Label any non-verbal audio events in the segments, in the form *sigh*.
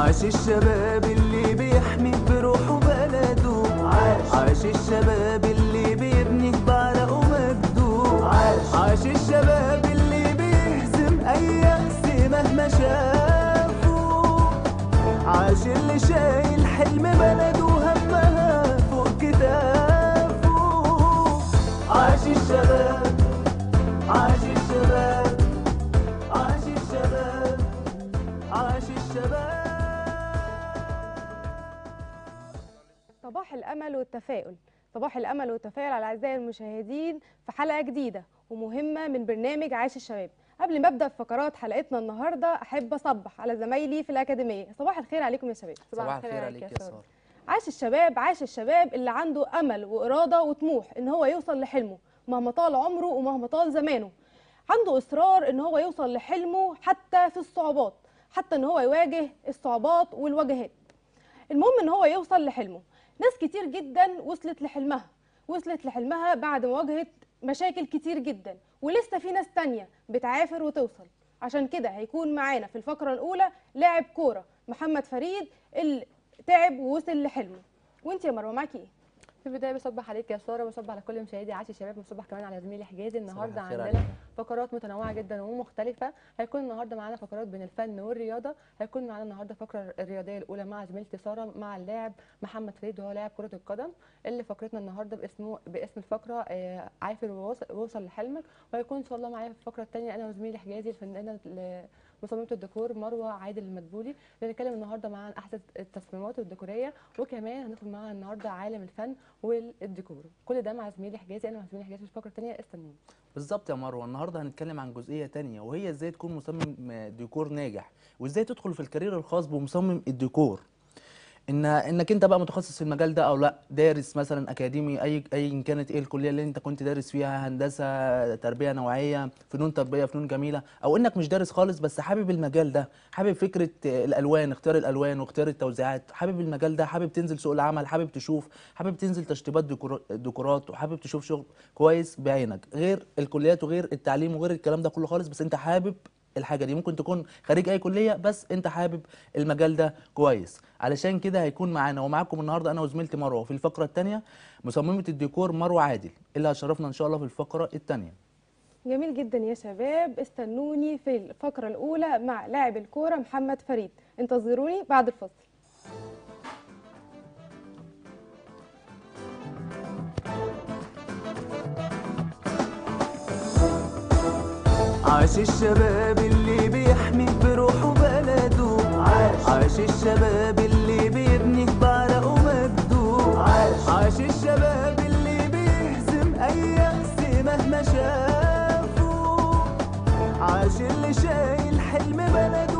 عاش الشباب اللي بيحمي بروحه بلده عاش عاش الشباب اللي بيبني بعرقه مجده عاش عاش الشباب اللي بيهزم اي يأس مهما شافه عاش اللي شايل حلم بلده همها فوق كتافه عاش الشباب الامل والتفاؤل صباح الامل والتفاؤل على اعزائي المشاهدين في حلقه جديده ومهمه من برنامج عاش الشباب قبل ما ابدا فقرات حلقتنا النهارده احب اصبح على زمايلي في الاكاديميه صباح الخير عليكم يا شباب صباح, الخير عليك يا ساره عاش الشباب عاش الشباب اللي عنده امل واراده وطموح ان هو يوصل لحلمه مهما طال عمره ومهما طال زمانه عنده اصرار ان هو يوصل لحلمه حتى في الصعوبات حتى ان هو يواجه الصعوبات والواجهات المهم ان هو يوصل لحلمه ناس كتير جدا وصلت لحلمها وصلت لحلمها بعد مواجهة مشاكل كتير جدا ولسه في ناس تانية بتعافر وتوصل عشان كده هيكون معانا في الفقرة الأولى لاعب كورة محمد فريد اللي تعب ووصل لحلمه وانت يا مروه معاكي ايه؟ في البدايه بصبح عليك يا ساره بصبح على كل مشاهدي عاش شباب بصبح كمان على زميلي حجازي النهارده عندنا فقرات متنوعه جدا ومختلفه هيكون النهارده معانا فقرات بين الفن والرياضه هيكون معانا النهارده فقره الرياضيه الاولى مع زميلتي ساره مع اللاعب محمد فريد وهو لاعب كره القدم اللي فقرتنا النهارده باسمه باسم الفقره آه، عافر ووصل لحلمك وهيكون ان شاء الله معايا في الفقره الثانيه انا وزميلي حجازي الفنانه مصممه الديكور مروه عادل المدبولي بنتكلم النهارده معاها عن احدث التصميمات الديكوريه وكمان هندخل معاها النهارده عالم الفن والديكور كل ده مع زميلي حجازي انا وزميلي زميلي حجازي في فقره ثانيه استنوني بالظبط يا مروه النهارده هنتكلم عن جزئيه ثانيه وهي ازاي تكون مصمم ديكور ناجح وازاي تدخل في الكارير الخاص بمصمم الديكور ان انك انت بقى متخصص في المجال ده او لا دارس مثلا اكاديمي اي إن كانت ايه الكليه اللي انت كنت دارس فيها هندسه تربيه نوعيه فنون تربيه فنون جميله او انك مش دارس خالص بس حابب المجال ده حابب فكره الالوان اختيار الالوان واختيار التوزيعات حابب المجال ده حابب تنزل سوق العمل حابب تشوف حابب تنزل تشطيبات ديكورات وحابب تشوف شغل كويس بعينك غير الكليات وغير التعليم وغير الكلام ده كله خالص بس انت حابب الحاجه دي ممكن تكون خريج اي كليه بس انت حابب المجال ده كويس علشان كده هيكون معانا ومعاكم النهارده انا وزميلتي مروه في الفقره الثانيه مصممه الديكور مروه عادل اللي هتشرفنا ان شاء الله في الفقره الثانيه جميل جدا يا شباب استنوني في الفقره الاولى مع لاعب الكوره محمد فريد انتظروني بعد الفصل عاش الشباب اللي بيحمي بروحه بلده عاش, عاش الشباب اللي بيبني بعرقه مجده عاش, عاش الشباب اللي بيهزم اي يأس مهما شافه عاش اللي شايل حلم بلده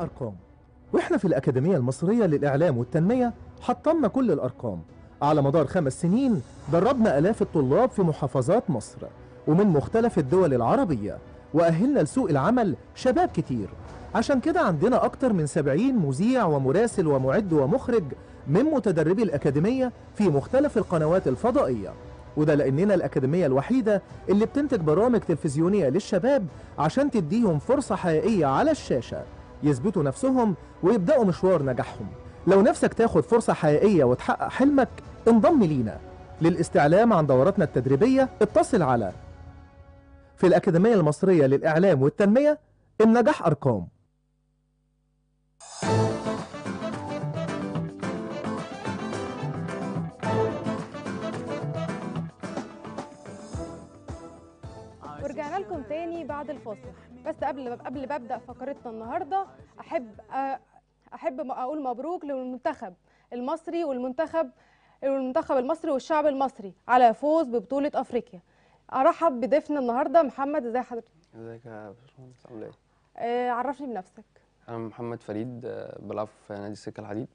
أرقام وإحنا في الأكاديمية المصرية للإعلام والتنمية حطمنا كل الأرقام على مدار خمس سنين دربنا آلاف الطلاب في محافظات مصر ومن مختلف الدول العربية وأهلنا لسوق العمل شباب كتير عشان كده عندنا أكتر من 70 مذيع ومراسل ومعد ومخرج من متدربي الأكاديمية في مختلف القنوات الفضائية وده لأننا الأكاديمية الوحيدة اللي بتنتج برامج تلفزيونية للشباب عشان تديهم فرصة حقيقية على الشاشة يثبتوا نفسهم ويبدأوا مشوار نجاحهم لو نفسك تاخد فرصة حقيقية وتحقق حلمك انضم لينا للاستعلام عن دوراتنا التدريبية اتصل على في الأكاديمية المصرية للإعلام والتنمية النجاح أرقام معاكم تاني بعد الفاصل بس قبل قبل ما ابدا فقرتنا النهارده احب احب اقول مبروك للمنتخب المصري والمنتخب المنتخب المصري والشعب المصري على فوز ببطوله افريقيا ارحب بضيفنا النهارده محمد ازي حضرتك ازيك يا باشمهندس عامل ايه آه، عرفني بنفسك انا محمد فريد آه، بلعب في نادي السكه الحديد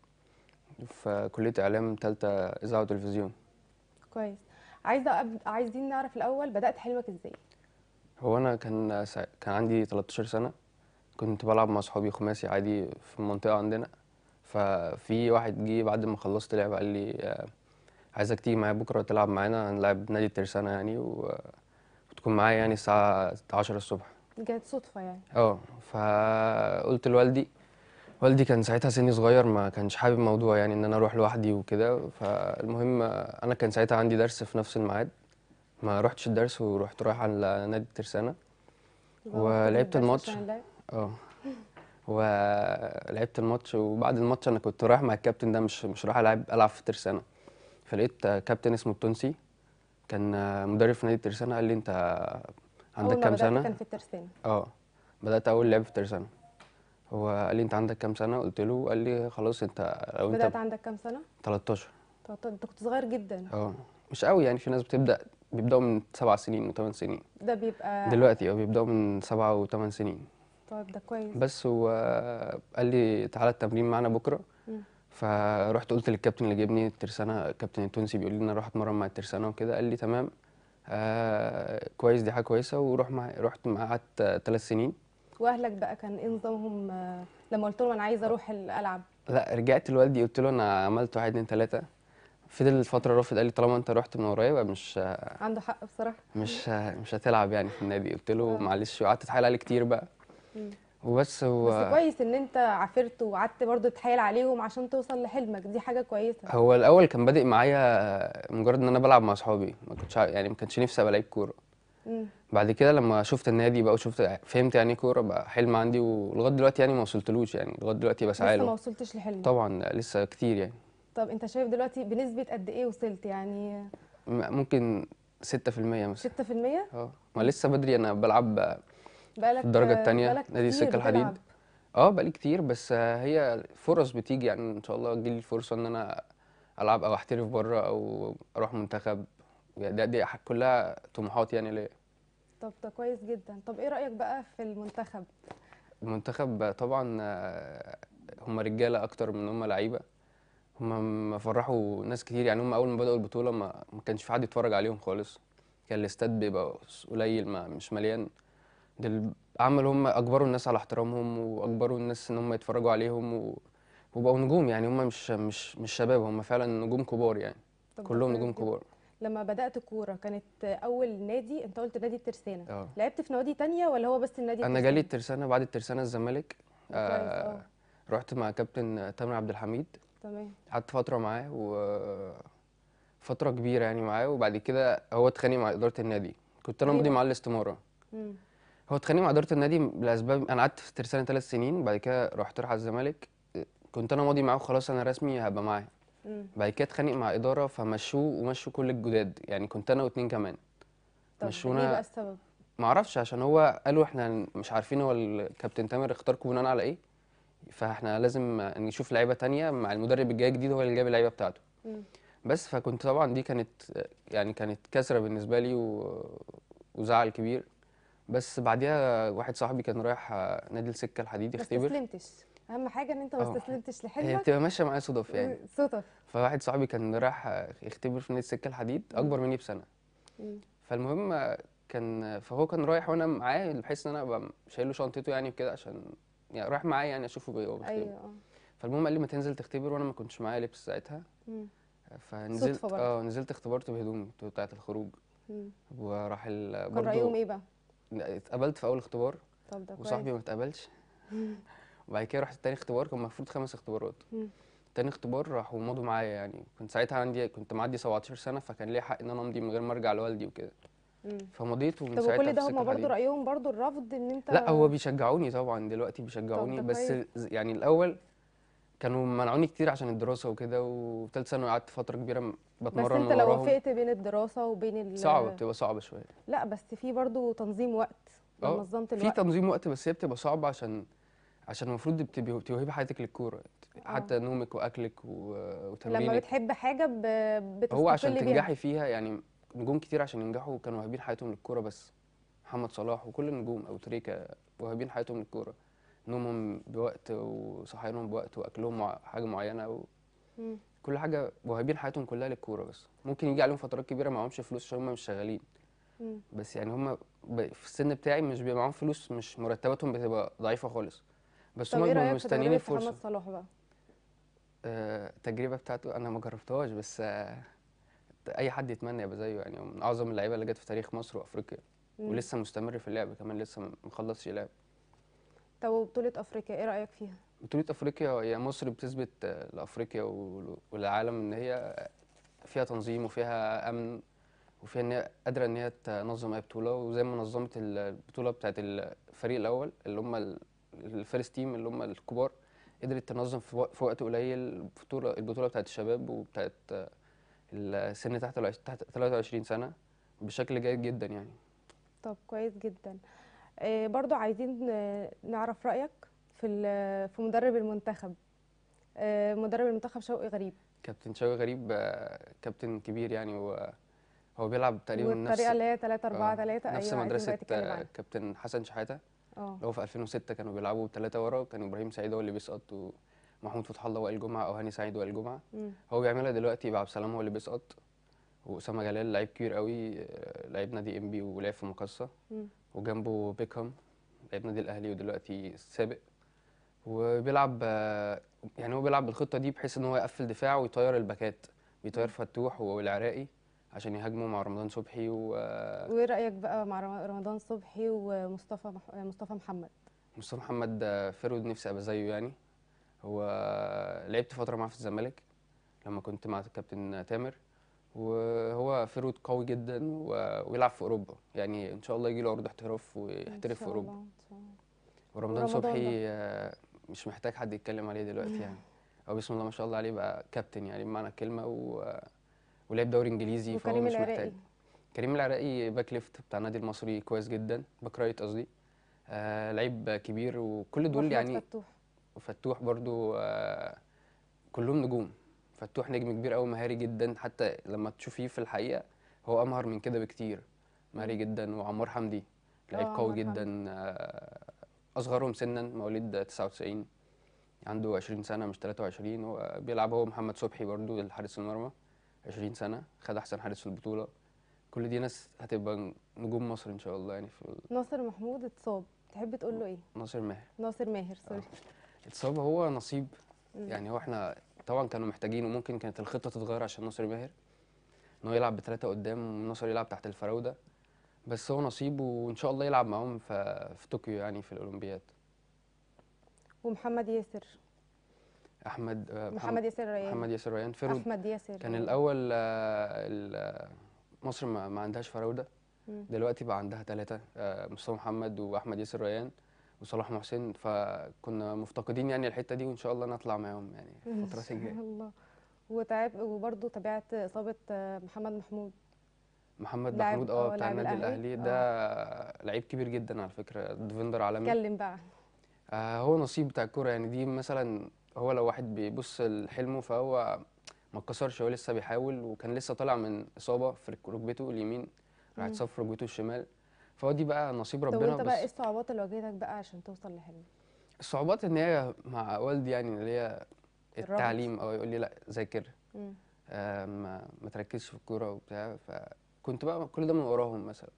في كليه اعلام ثالثه اذاعه وتلفزيون كويس عايزه أب... عايزين نعرف الاول بدات حلمك ازاي هو انا كان سا... كان عندي 13 سنه كنت بلعب مع صحابي خماسي عادي في المنطقه عندنا ففي واحد جه بعد ما خلصت لعب قال لي آه، عايزك تيجي معايا بكره تلعب معانا هنلعب نادي الترسانه يعني و... وتكون معايا يعني الساعه 10 الصبح جت صدفه يعني اه فقلت لوالدي والدي كان ساعتها سني صغير ما كانش حابب الموضوع يعني ان انا اروح لوحدي وكده فالمهم انا كان ساعتها عندي درس في نفس الميعاد ما رحتش الدرس ورحت رايح على نادي الترسانة ولعبت الماتش اه ولعبت الماتش وبعد الماتش انا كنت رايح مع الكابتن ده مش مش رايح العب العب في الترسانه فلقيت كابتن اسمه التونسي كان مدرب في نادي الترسانة قال لي انت عندك كام سنة؟ كان في الترسانة اه بدأت أول لعب في الترسانة هو قال لي انت عندك كام سنه قلت له قال لي خلاص انت لو انت بدات عندك كام سنه 13 انت كنت صغير جدا اه مش قوي يعني في ناس بتبدا بيبداوا من سبع سنين وثمان سنين ده بيبقى دلوقتي اه بيبداوا من سبعة وثمان سنين طيب ده كويس بس هو قال لي تعالى التمرين معانا بكره مم. فرحت قلت للكابتن اللي جايبني الترسانه الكابتن التونسي بيقول لي ان اروح اتمرن مع الترسانه وكده قال لي تمام آه كويس دي حاجه كويسه وروح مع رحت قعدت ثلاث سنين واهلك بقى كان ايه نظامهم آه، لما قلت لهم انا عايز اروح العب لا رجعت لوالدي قلت له انا عملت واحد اتنين تلاته فضل الفترة رافض قال لي طالما انت رحت من ورايا يبقى مش عنده حق بصراحه مش مش هتلعب يعني في النادي قلت له آه. معلش وقعدت اتحايل عليه كتير بقى وبس هو بس كويس ان انت عافرت وقعدت برضه تتحايل عليهم عشان توصل لحلمك دي حاجه كويسه هو الاول كان بادئ معايا مجرد ان انا بلعب مع اصحابي ما كنتش يعني ما كانش نفسي ابقى لعيب كوره بعد كده لما شفت النادي بقى وشفت فهمت يعني ايه كوره بقى حلم عندي ولغايه دلوقتي يعني ما وصلتلوش يعني لغايه دلوقتي بسعى له لسه ما وصلتش لحلم طبعا لسه كتير يعني طب انت شايف دلوقتي بنسبه قد ايه وصلت يعني ممكن 6% مثلا 6% اه ما لسه بدري انا بلعب بقالك الدرجه الثانيه نادي السكه الحديد اه بقالي كتير بس هي فرص بتيجي يعني ان شاء الله تجيلي الفرصه ان انا العب او احترف بره او اروح منتخب يعني ده دي كلها طموحات يعني ليا طب ده كويس جدا طب ايه رايك بقى في المنتخب المنتخب طبعا آه، هم رجاله اكتر من هم لعيبه هم فرحوا ناس كتير يعني هم اول ما بداوا البطوله ما ما كانش في حد يتفرج عليهم خالص كان الاستاد بيبقى قليل ما مش مليان دل عملوا هم اجبروا الناس على احترامهم واجبروا الناس ان هم يتفرجوا عليهم و... وبقوا نجوم يعني هم مش مش مش شباب هم فعلا نجوم كبار يعني كلهم نجوم كبار لما بدات الكوره كانت اول نادي انت قلت نادي الترسانه أوه. لعبت في نوادي تانية ولا هو بس النادي انا جالي الترسانه بعد الترسانه الزمالك آه،, آه رحت مع كابتن تامر عبد الحميد تمام قعدت فتره معاه و فتره كبيره يعني معاه وبعد كده هو اتخانق مع اداره النادي كنت انا مضي أيوة. معاه الاستماره مم. هو اتخانق مع اداره النادي لاسباب انا قعدت في ترسانه ثلاث سنين بعد كده رحت راح الزمالك كنت انا ماضي معاه وخلاص انا رسمي هبقى معاه بعد كده اتخانق مع اداره فمشوه ومشوا كل الجداد يعني كنت انا واتنين كمان طب مشونا ايه بقى السبب؟ معرفش عشان هو قالوا احنا مش عارفين هو الكابتن تامر اختاركم بناء على ايه فاحنا لازم نشوف لعيبه تانية مع المدرب الجاي جديد هو اللي جاب اللعيبه بتاعته مم. بس فكنت طبعا دي كانت يعني كانت كسره بالنسبه لي و... وزعل كبير بس بعديها واحد صاحبي كان رايح نادي السكه الحديد يختبر ما استسلمتش اهم حاجه ان انت ما استسلمتش لحلمك هي بتبقى ماشيه معايا صدف يعني صدف فواحد صاحبي كان رايح يختبر في نادي السكه الحديد اكبر مني بسنه فالمهم كان فهو كان رايح وانا معاه بحيث ان انا ابقى شايل له شنطته يعني وكده عشان يعني راح معايا يعني اشوفه بيقوم ايوه اه فالمهم قال لي ما تنزل تختبر وانا ما كنتش معايا لبس ساعتها مم. فنزلت اه نزلت اختبرت بهدومي بتاعت الخروج مم. وراح ال كان رايهم ايه بقى؟ اتقبلت في اول اختبار طب ده وصاحبي ما اتقبلش *laughs* وبعد كده رحت تاني اختبار كان المفروض خمس اختبارات مم. تاني اختبار راحوا مضوا معايا يعني كنت ساعتها عندي كنت معدي 17 سنه فكان ليا حق ان انا امضي من غير ما ارجع لوالدي وكده فمضيت ومن طب وكل ده هم برضه رايهم برضه الرفض ان انت لا هو بيشجعوني طبعا دلوقتي بيشجعوني بس يعني الاول كانوا منعوني كتير عشان الدراسه وكده وثالث ثانوي قعدت فتره كبيره بتمرن بس انت لو وافقت بين الدراسه وبين ال... صعبه بتبقى صعبه شويه لا بس في برضه تنظيم وقت آه، نظمت الوقت في تنظيم وقت بس هي بتبقى صعبه عشان عشان المفروض بتوهبي حياتك للكوره آه. حتى نومك واكلك وتمرينك لما بتحب حاجه ب... بتستقل هو عشان تنجحي فيها يعني نجوم كتير عشان ينجحوا كانوا واهبين حياتهم للكوره بس محمد صلاح وكل النجوم او تريكا واهبين حياتهم للكوره نومهم بوقت وصحيانهم بوقت واكلهم حاجه معينه و... كل حاجه واهبين حياتهم كلها للكوره بس ممكن يجي عليهم فترات كبيره معهمش فلوس عشان هم مش شغالين بس يعني هم ب... في السن بتاعي مش بيبقى معاهم فلوس مش مرتباتهم بتبقى ضعيفه خالص بس هم إيه مستنيين الفرصه محمد صلاح بقى التجربه آه، بتاعته انا ما جربتهاش بس آه اي حد يتمنى يبقى زيه يعني من اعظم اللعيبه اللي جت في تاريخ مصر وافريقيا ولسه مستمر في اللعب كمان لسه مخلصش لعب طب وبطوله افريقيا ايه رايك فيها بطوله افريقيا هي مصر بتثبت لافريقيا والعالم ان هي فيها تنظيم وفيها امن وفيها ان هي قادره ان هي تنظم اي بطوله وزي ما نظمت البطوله بتاعه الفريق الاول اللي هم الفيرست تيم اللي هم الكبار قدرت تنظم في وقت قليل البطوله البطوله الشباب وبتاعه السن تحت ال تحت 23 سنه بشكل جيد جدا يعني طب كويس جدا آه، برضو عايزين نعرف رايك في في مدرب المنتخب آه، مدرب المنتخب شوقي غريب كابتن شوقي غريب آه، كابتن كبير يعني هو بيلعب تقريبا نفس الطريقه اللي هي 3 4 3 نفس أيوة, أيوة، مدرسه كابتن حسن شحاته اللي هو في 2006 كانوا بيلعبوا ثلاثه ورا وكان ابراهيم سعيد هو اللي بيسقط و... محمود فتح الله وائل جمعه او هاني سعيد وائل جمعه هو بيعملها دلوقتي بعبد السلام هو اللي بيسقط واسامه جلال لعيب كبير قوي آه، لعيب نادي ام بي ولعب في مقصه وجنبه بيكهام لعيب نادي الاهلي ودلوقتي السابق وبيلعب آه، يعني هو بيلعب بالخطه دي بحيث ان هو يقفل دفاع ويطير الباكات بيطير فتوح والعراقي عشان يهاجموا مع رمضان صبحي و آه، وايه رايك بقى مع رمضان صبحي ومصطفى مح... مصطفى محمد مصطفى محمد فرود نفسي ابقى زيه يعني ولعبت فتره معاه في الزمالك لما كنت مع الكابتن تامر وهو فيرود قوي جدا ويلعب في اوروبا يعني ان شاء الله يجي له عروض احتراف ويحترف في اوروبا ورمضان صبحي آه، مش محتاج حد يتكلم عليه دلوقتي يعني *laughs* هو بسم الله ما شاء الله عليه بقى كابتن يعني بمعنى الكلمه و... ولعب دوري انجليزي فهو مش العراقي. محتاج كريم العراقي باك ليفت بتاع النادي المصري كويس جدا باك رايت قصدي آه لعيب كبير وكل دول يعني فتوح. وفتوح برضو آه، كلهم نجوم فتوح نجم كبير قوي مهاري جدا حتى لما تشوفيه في الحقيقه هو امهر من كده بكتير مهاري جدا وعمار حمدي لعيب اه، قوي جدا آه، اصغرهم سنا مواليد 99 عنده 20 سنه مش 23 وبيلعب هو محمد صبحي برضو الحارس المرمى 20 سنه خد احسن حارس في البطوله كل دي ناس هتبقى نجوم مصر ان شاء الله يعني في ناصر محمود اتصاب تحب تقول له ايه ناصر ماهر ناصر ماهر سوري آه. الصواب هو نصيب مم. يعني هو احنا طبعا كانوا محتاجين وممكن كانت الخطه تتغير عشان نصر ماهر ان هو يلعب بثلاثه قدام ونصر يلعب تحت الفراوده بس هو نصيب وان شاء الله يلعب معاهم في طوكيو يعني في الاولمبياد ومحمد ياسر احمد آه، محمد ياسر ريان محمد ياسر ريان فرود احمد ياسر كان الاول آه، مصر ما عندهاش فراوده دلوقتي بقى عندها ثلاثه آه، مصطفى محمد واحمد ياسر ريان وصلاح محسن فكنا مفتقدين يعني الحته دي وان شاء الله نطلع معاهم يعني الفتره الجايه ان شاء الله وتعب وبرده تابعت اصابه آه، محمد محمود محمد محمود اه بتاع النادي الاهلي آه. ده لعيب كبير جدا على فكره ديفندر عالمي اتكلم بقى آه هو نصيب بتاع الكوره يعني دي مثلا هو لو واحد بيبص لحلمه فهو ما اتكسرش هو لسه بيحاول وكان لسه طالع من اصابه في ركبته اليمين راحت صف ركبته الشمال فهو دي بقى نصيب ربنا طب انت بقى ايه الصعوبات اللي واجهتك بقى عشان توصل لحلمك؟ الصعوبات ان هي مع والدي يعني اللي هي التعليم او اه، يقول لي لا ذاكر آه، ما ما تركزش في الكوره وبتاع فكنت بقى كل ده من وراهم مثلا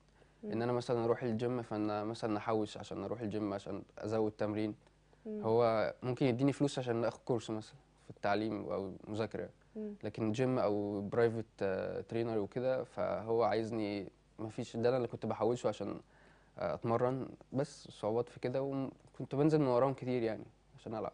مم. ان انا مثلا اروح الجيم فانا مثلا احوش عشان اروح الجيم عشان ازود تمرين مم. هو ممكن يديني فلوس عشان اخد كورس مثلا في التعليم او المذاكره لكن جيم او برايفت آه، ترينر وكده فهو عايزني ما فيش ده انا اللي كنت بحوشه عشان آه، اتمرن بس صعوبات في كده وكنت بنزل من وراهم كتير يعني عشان العب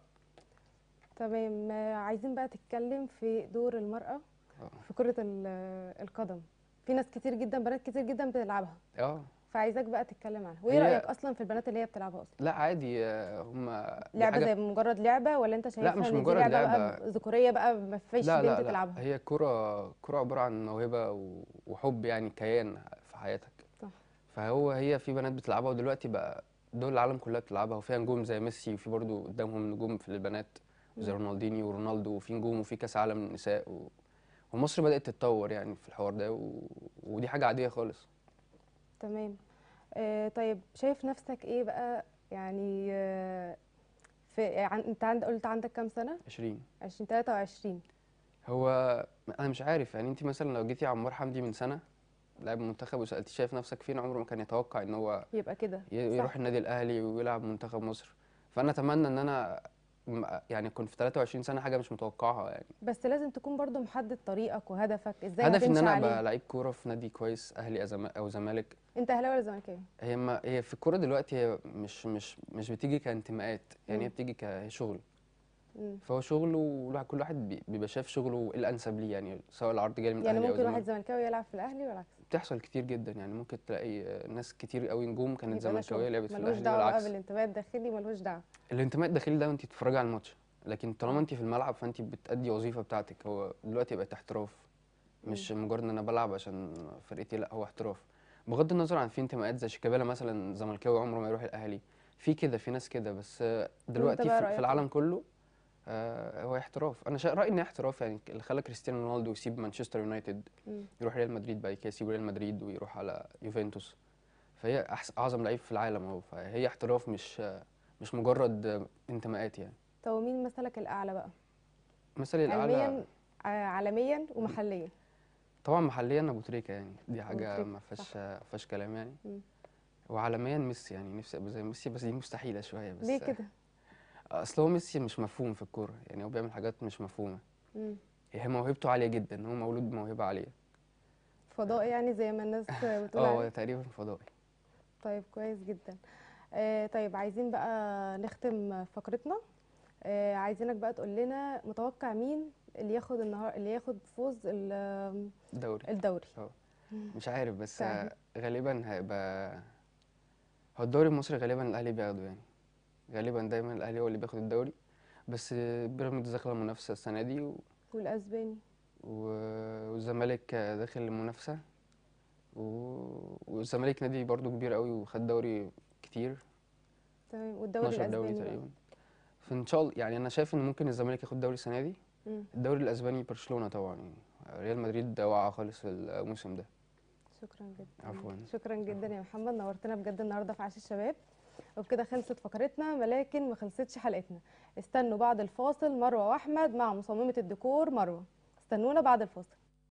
تمام آه، عايزين بقى تتكلم في دور المراه أوه. في كره القدم في ناس كتير جدا بنات كتير جدا بتلعبها اه فعايزاك بقى تتكلم عنها وايه رايك اصلا في البنات اللي هي بتلعبها اصلا لا عادي آه، هم لعبه زي مجرد لعبه ولا انت شايفها لا مش مجرد لعبه, لعبة ذكوريه بقى ما فيش بنت لا لا هي الكوره كرة عباره عن موهبه وحب يعني كيان حياتك صح فهو هي في بنات بتلعبها ودلوقتي بقى دول العالم كلها بتلعبها وفيها نجوم زي ميسي وفي برضه قدامهم نجوم في البنات زي رونالدينيو ورونالدو وفي نجوم وفي كاس عالم للنساء و... ومصر بدات تتطور يعني في الحوار ده و... ودي حاجه عاديه خالص تمام آه طيب شايف نفسك ايه بقى يعني آه في يعني انت عند... قلت عندك كام سنه 20 20 23 هو انا مش عارف يعني انت مثلا لو جيتي عمار حمدي من سنه لاعب منتخب وسالت شايف نفسك فين عمره ما كان يتوقع ان هو يبقى كده يروح صح. النادي الاهلي ويلعب منتخب مصر فانا اتمنى ان انا يعني كنت في 23 سنه حاجه مش متوقعها يعني بس لازم تكون برضو محدد طريقك وهدفك ازاي هدفي ان انا ابقى لعيب كوره في نادي كويس اهلي او زمالك انت اهلاوي ولا زمالكي؟ هي ما هي في الكوره دلوقتي هي مش مش مش بتيجي كانتماءات يعني هي بتيجي كشغل فهو شغله والواحد كل واحد بيبقى شايف شغله إيه الانسب ليه يعني سواء العرض جاي من يعني الاهلي يعني ممكن واحد زملكاوي يلعب في الاهلي والعكس بتحصل كتير جدا يعني ممكن تلاقي آه، ناس كتير قوي نجوم كانت زملكاويه لعبت في الاهلي دعوه والعكس بالانتماء الداخلي ملوش دعوه الانتماء الداخلي ده وانت بتتفرجي على الماتش لكن طالما انت في الملعب فانت بتأدي وظيفه بتاعتك هو دلوقتي بقت احتراف مش مجرد ان انا بلعب عشان فرقتي لا هو احتراف بغض النظر عن في انتماءات زي شيكابالا مثلا زملكاوي عمره ما يروح الاهلي في كده في ناس كده بس آه، دلوقتي في العالم إيه؟ كله آه هو احتراف انا شا... رايي ان احتراف يعني اللي خلى كريستيانو رونالدو يسيب مانشستر يونايتد يروح ريال مدريد بعد كده يسيب ريال مدريد ويروح على يوفنتوس فهي أحس... اعظم لعيب في العالم اهو فهي احتراف مش مش مجرد انتماءات يعني طب ومين مثلك الاعلى بقى مثلي الاعلى علميا آه، عالميا ومحليا طبعا محليا ابو تريكه يعني دي حاجه ما فيهاش ما فيهاش كلام يعني م. وعالميا ميسي يعني نفسي ابقى زي ميسي بس دي مستحيله شويه بس ليه كده؟ اصل هو ميسي مش مفهوم في الكوره يعني هو بيعمل حاجات مش مفهومه امم هي موهبته عاليه جدا هو مولود بموهبه عاليه فضائي يعني زي ما الناس *laughs* بتقول اه تقريبا فضائي طيب كويس جدا آه طيب عايزين بقى نختم فقرتنا آه عايزينك بقى تقول لنا متوقع مين اللي ياخد النهار اللي ياخد فوز الدوري الدوري اه مش عارف بس *laughs* طيب. غالبا هيبقى هو الدوري المصري غالبا الاهلي بياخده يعني غالبا دايما الاهلي هو اللي بياخد الدوري بس بيراميدز داخله منافسه السنه دي و... والاسباني والزمالك داخل المنافسه و... والزمالك نادي برضو كبير قوي وخد دوري كتير تمام والدوري الاسباني دوري تقريبا فان شاء الله يعني انا شايف ان ممكن الزمالك ياخد الدوري السنه دي الدوري الاسباني برشلونه طبعا يعني ريال مدريد واقعه خالص الموسم ده شكرا جدا عفوا شكرا جدا يا محمد نورتنا بجد النهارده في عاش الشباب وبكده خلصت فقرتنا ولكن ما خلصتش حلقتنا استنوا بعد الفاصل مروه واحمد مع مصممه الديكور مروه استنونا بعد الفاصل